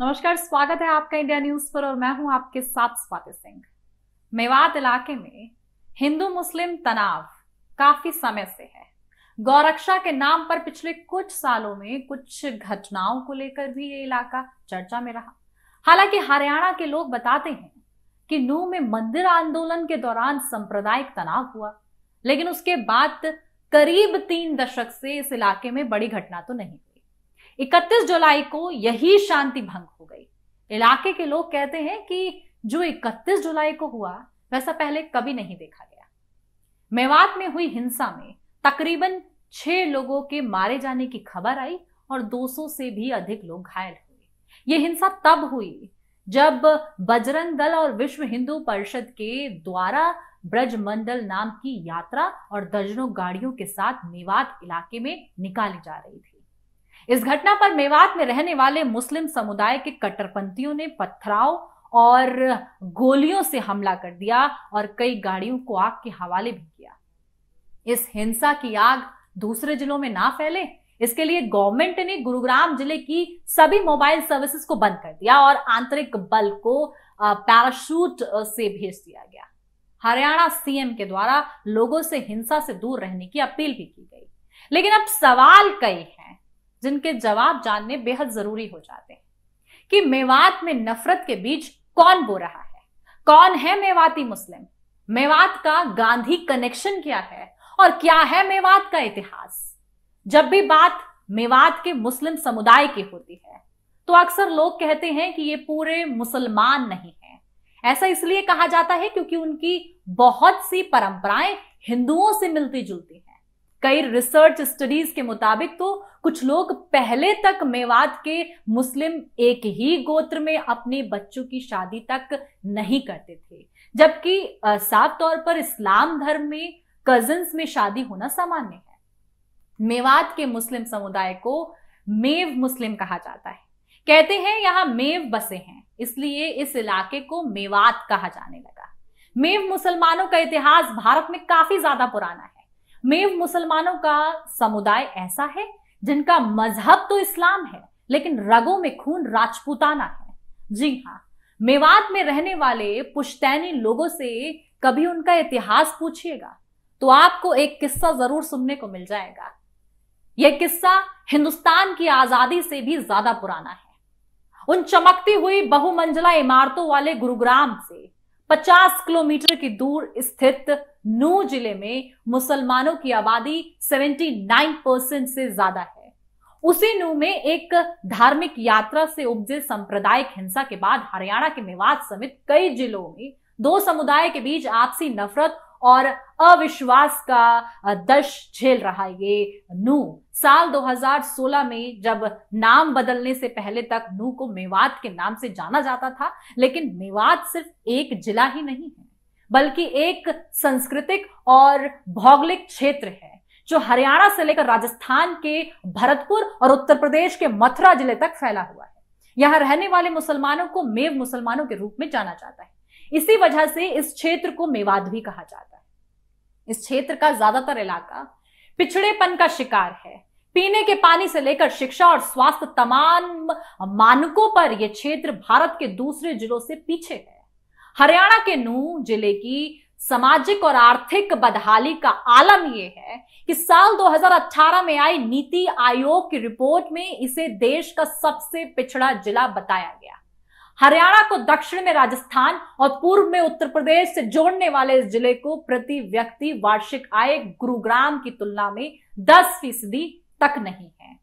नमस्कार स्वागत है आपका इंडिया न्यूज पर और मैं हूं आपके साथ स्वाति सिंह मेवात इलाके में हिंदू मुस्लिम तनाव काफी समय से है गौरक्षा के नाम पर पिछले कुछ सालों में कुछ घटनाओं को लेकर भी ये इलाका चर्चा में रहा हालांकि हरियाणा के लोग बताते हैं कि नू में मंदिर आंदोलन के दौरान सांप्रदायिक तनाव हुआ लेकिन उसके बाद करीब तीन दशक से इस इलाके में बड़ी घटना तो नहीं 31 जुलाई को यही शांति भंग हो गई इलाके के लोग कहते हैं कि जो 31 जुलाई को हुआ वैसा पहले कभी नहीं देखा गया मेवात में हुई हिंसा में तकरीबन छह लोगों के मारे जाने की खबर आई और 200 से भी अधिक लोग घायल हुए ये हिंसा तब हुई जब बजरंग दल और विश्व हिंदू परिषद के द्वारा ब्रजमंडल नाम की यात्रा और दर्जनों गाड़ियों के साथ मेवात इलाके में निकाली जा रही थी इस घटना पर मेवात में रहने वाले मुस्लिम समुदाय के कट्टरपंथियों ने पत्थराव और गोलियों से हमला कर दिया और कई गाड़ियों को आग के हवाले भी किया इस हिंसा की आग दूसरे जिलों में ना फैले इसके लिए गवर्नमेंट ने गुरुग्राम जिले की सभी मोबाइल सर्विसेज को बंद कर दिया और आंतरिक बल को पैराशूट से भेज दिया गया हरियाणा सीएम के द्वारा लोगों से हिंसा से दूर रहने की अपील भी की गई लेकिन अब सवाल कई हैं जिनके जवाब जानने बेहद जरूरी हो जाते हैं कि मेवात में नफरत के बीच कौन बो रहा है कौन है मेवाती मुस्लिम मेवात का गांधी कनेक्शन क्या है और क्या है मेवात का इतिहास जब भी बात मेवात के मुस्लिम समुदाय की होती है तो अक्सर लोग कहते हैं कि ये पूरे मुसलमान नहीं हैं ऐसा इसलिए कहा जाता है क्योंकि उनकी बहुत सी परंपराएं हिंदुओं से मिलती जुलती हैं कई रिसर्च स्टडीज के मुताबिक तो कुछ लोग पहले तक मेवात के मुस्लिम एक ही गोत्र में अपने बच्चों की शादी तक नहीं करते थे जबकि साफ तौर पर इस्लाम धर्म में कजन्स में शादी होना सामान्य है मेवात के मुस्लिम समुदाय को मेव मुस्लिम कहा जाता है कहते हैं यहां मेव बसे हैं इसलिए इस इलाके को मेवात कहा जाने लगा मेव मुसलमानों का इतिहास भारत में काफी ज्यादा पुराना है मेव मुसलमानों का समुदाय ऐसा है जिनका मजहब तो इस्लाम है लेकिन रगों में खून राजपूताना है जी हाँ मेवात में रहने वाले पुश्तैनी लोगों से कभी उनका इतिहास पूछिएगा तो आपको एक किस्सा जरूर सुनने को मिल जाएगा यह किस्सा हिंदुस्तान की आजादी से भी ज्यादा पुराना है उन चमकती हुई बहुमंजिला इमारतों वाले गुरुग्राम से 50 किलोमीटर की दूर स्थित नू जिले में मुसलमानों की आबादी 79 परसेंट से ज्यादा है उसी नू में एक धार्मिक यात्रा से उपजे सांप्रदायिक हिंसा के बाद हरियाणा के मेवात समेत कई जिलों में दो समुदाय के बीच आपसी नफरत और अविश्वास का दश झेल रहा है ये नू साल 2016 में जब नाम बदलने से पहले तक नू को मेवात के नाम से जाना जाता था लेकिन मेवात सिर्फ एक जिला ही नहीं है बल्कि एक सांस्कृतिक और भौगोलिक क्षेत्र है जो हरियाणा से लेकर राजस्थान के भरतपुर और उत्तर प्रदेश के मथुरा जिले तक फैला हुआ है यहां रहने वाले मुसलमानों को मेव मुसलमानों के रूप में जाना जाता है इसी वजह से इस क्षेत्र को मेवाद भी कहा जाता है इस क्षेत्र का ज्यादातर इलाका पिछड़ेपन का शिकार है पीने के पानी से लेकर शिक्षा और स्वास्थ्य तमाम मानकों पर यह क्षेत्र भारत के दूसरे जिलों से पीछे है हरियाणा के नू जिले की सामाजिक और आर्थिक बदहाली का आलम यह है कि साल 2018 में आई नीति आयोग की रिपोर्ट में इसे देश का सबसे पिछड़ा जिला बताया गया हरियाणा को दक्षिण में राजस्थान और पूर्व में उत्तर प्रदेश से जोड़ने वाले इस जिले को प्रति व्यक्ति वार्षिक आय गुरुग्राम की तुलना में 10 फीसदी तक नहीं है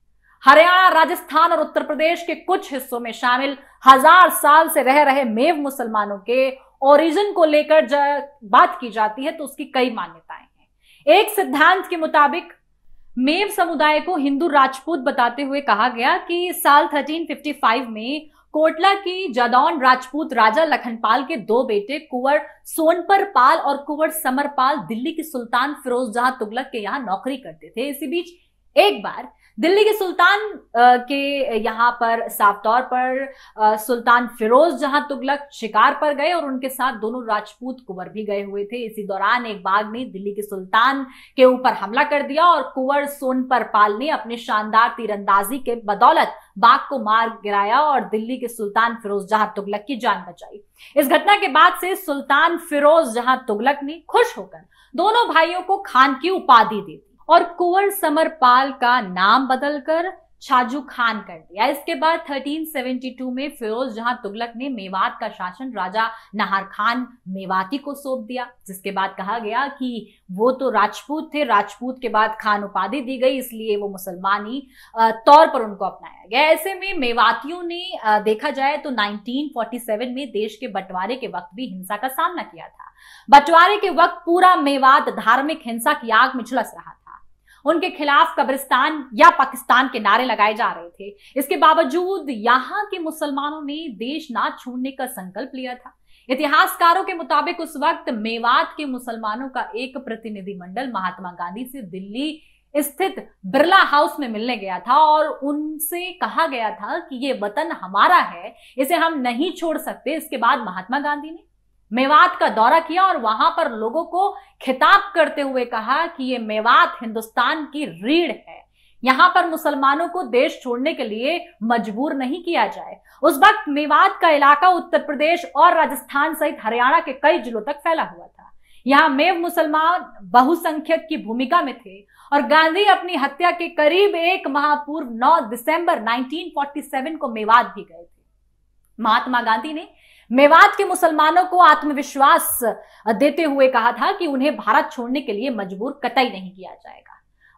हरियाणा राजस्थान और उत्तर प्रदेश के कुछ हिस्सों में शामिल हजार साल से रह रहे मेव मुसलमानों के ओरिजिन को लेकर बात की जाती है तो उसकी कई मान्यताएं हैं एक सिद्धांत के मुताबिक मेव समुदाय को हिंदू राजपूत बताते हुए कहा गया कि साल 1355 में कोटला की जदौन राजपूत राजा लखनपाल के दो बेटे कुंवर सोनपर पाल और कुंवर समरपाल दिल्ली की सुल्तान फिरोज जहां तुगलक के यहां नौकरी करते थे इसी बीच एक बार दिल्ली के सुल्तान के यहाँ पर साफ तौर पर सुल्तान फिरोज जहां तुगलक शिकार पर गए और उनके साथ दोनों राजपूत कुंवर भी गए हुए थे इसी दौरान एक बाघ ने दिल्ली के सुल्तान के ऊपर हमला कर दिया और कुंवर सोन पर पाल ने अपने शानदार तीरंदाजी के बदौलत बाघ को मार गिराया और दिल्ली के सुल्तान फिरोज जहां तुगलक की जान बचाई इस घटना के बाद से सुल्तान फिरोज जहां तुगलक ने खुश होकर दोनों भाइयों को खान की उपाधि दे दी और कुंवर समरपाल का नाम बदलकर छाजू खान कर दिया इसके बाद 1372 में फिरोज जहां तुगलक ने मेवात का शासन राजा नाहर खान मेवाती को सौंप दिया जिसके बाद कहा गया कि वो तो राजपूत थे राजपूत के बाद खान उपाधि दी गई इसलिए वो मुसलमानी तौर पर उनको अपनाया गया ऐसे में मेवातियों ने देखा जाए तो 1947 में देश के बंटवारे के वक्त भी हिंसा का सामना किया था बंटवारे के वक्त पूरा मेवात धार्मिक हिंसा की आग में झुलस रहा था उनके खिलाफ कब्रिस्तान या पाकिस्तान के नारे लगाए जा रहे थे इसके बावजूद यहां के मुसलमानों ने देश ना छोड़ने का संकल्प लिया था इतिहासकारों के मुताबिक उस वक्त मेवात के मुसलमानों का एक प्रतिनिधिमंडल महात्मा गांधी से दिल्ली स्थित बिरला हाउस में मिलने गया था और उनसे कहा गया था कि ये वतन हमारा है इसे हम नहीं छोड़ सकते इसके बाद महात्मा गांधी ने मेवात का दौरा किया और वहां पर लोगों को खिताब करते हुए कहा कि ये मेवात हिंदुस्तान की रीढ़ है यहां पर मुसलमानों को देश छोड़ने के लिए मजबूर नहीं किया जाए उस वक्त मेवात का इलाका उत्तर प्रदेश और राजस्थान सहित हरियाणा के कई जिलों तक फैला हुआ था यहां मेव मुसलमान बहुसंख्यक की भूमिका में थे और गांधी अपनी हत्या के करीब एक माह पूर्व 9 दिसंबर 1947 को मेवात भी गए थे महात्मा गांधी ने मेवात के मुसलमानों को आत्मविश्वास देते हुए कहा था कि उन्हें भारत छोड़ने के लिए मजबूर कतई नहीं किया जाएगा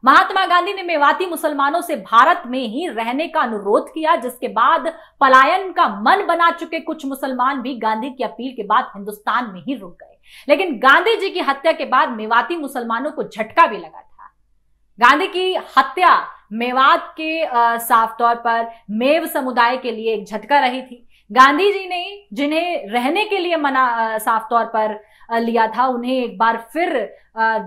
महात्मा गांधी ने मेवाती मुसलमानों से भारत में ही रहने का अनुरोध किया जिसके बाद पलायन का मन बना चुके कुछ मुसलमान भी गांधी की अपील के बाद हिंदुस्तान में ही रुक गए लेकिन गांधी जी की हत्या के बाद मेवाती मुसलमानों को झटका भी लगा था गांधी की हत्या मेवात के साफ तौर पर मेव समुदाय के लिए एक झटका रही थी गांधी जी ने जिन्हें रहने के लिए मना साफ तौर पर लिया था उन्हें एक बार फिर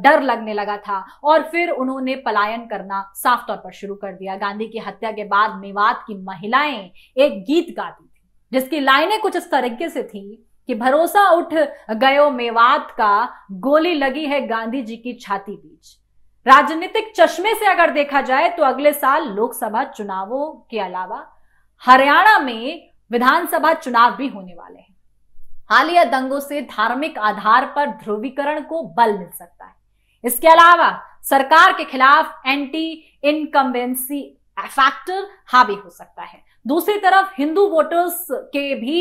डर लगने लगा था और फिर उन्होंने पलायन करना साफ तौर पर शुरू कर दिया गांधी की हत्या के बाद मेवात की महिलाएं एक गीत गाती थी जिसकी लाइनें कुछ इस तरीके से थी कि भरोसा उठ गयो मेवात का गोली लगी है गांधी जी की छाती बीच राजनीतिक चश्मे से अगर देखा जाए तो अगले साल लोकसभा चुनावों के अलावा हरियाणा में विधानसभा चुनाव भी होने वाले हैं हालिया दंगों से धार्मिक आधार पर ध्रुवीकरण को बल मिल सकता है इसके अलावा सरकार के खिलाफ एंटी इनकम्बेंसी फैक्टर हावी हो सकता है दूसरी तरफ हिंदू वोटर्स के भी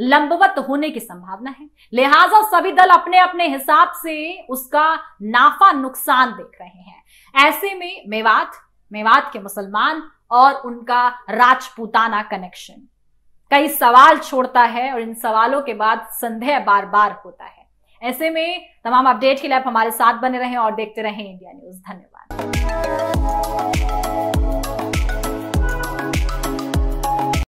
लंबवत होने की संभावना है लिहाजा सभी दल अपने अपने हिसाब से उसका नाफा नुकसान देख रहे हैं ऐसे में मेवात मेवात के मुसलमान और उनका राजपूताना कनेक्शन कई सवाल छोड़ता है और इन सवालों के बाद संदेह बार बार होता है ऐसे में तमाम अपडेट के लिए आप हमारे साथ बने रहें और देखते रहें इंडिया न्यूज धन्यवाद